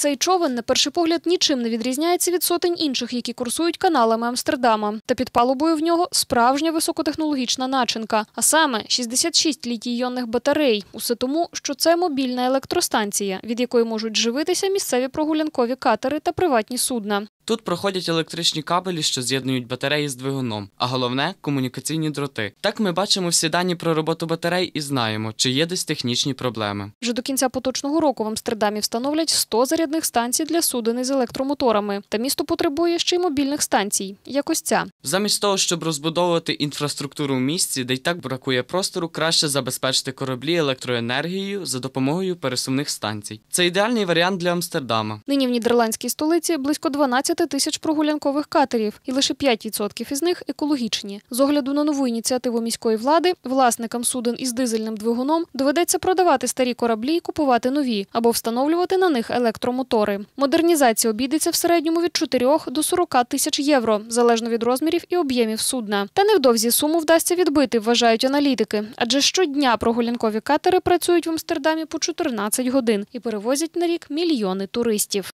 Цей човен на перший погляд нічим не відрізняється від сотень інших, які курсують каналами Амстердама. Та під палубою в нього справжня високотехнологічна начинка, а саме 66 літій йонних батарей. Усе тому, що це мобільна електростанція, від якої можуть живитися місцеві прогулянкові катери та приватні судна. Тут проходять електричні кабелі, що з'єднують батареї з двигуном, а головне комунікаційні дроти. Так ми бачимо всі дані про роботу батарей і знаємо, чи є десь технічні проблеми. Вже до кінця поточного року в Амстердамі встановлять 100 зарядних станцій для суден з електромоторами. Та місто потребує ще й мобільних станцій. Якось ця. замість того, щоб розбудовувати інфраструктуру в місті, де й так бракує простору, краще забезпечити кораблі електроенергією за допомогою пересувних станцій. Це ідеальний варіант для Амстердама. Нині в нідерландській столиці близько 12 25 тисяч прогулянкових катерів, і лише 5% із них екологічні. З огляду на нову ініціативу міської влади власникам суден із дизельним двигуном доведеться продавати старі кораблі і купувати нові або встановлювати на них електромотори. Модернізація обійдеться в середньому від 4 до 40 тисяч євро, залежно від розмірів і об'ємів судна. Та невдовзі суму вдасться відбити, вважають аналітики. Адже щодня прогулянкові катери працюють в Амстердамі по 14 годин і перевозять на рік мільйони туристів.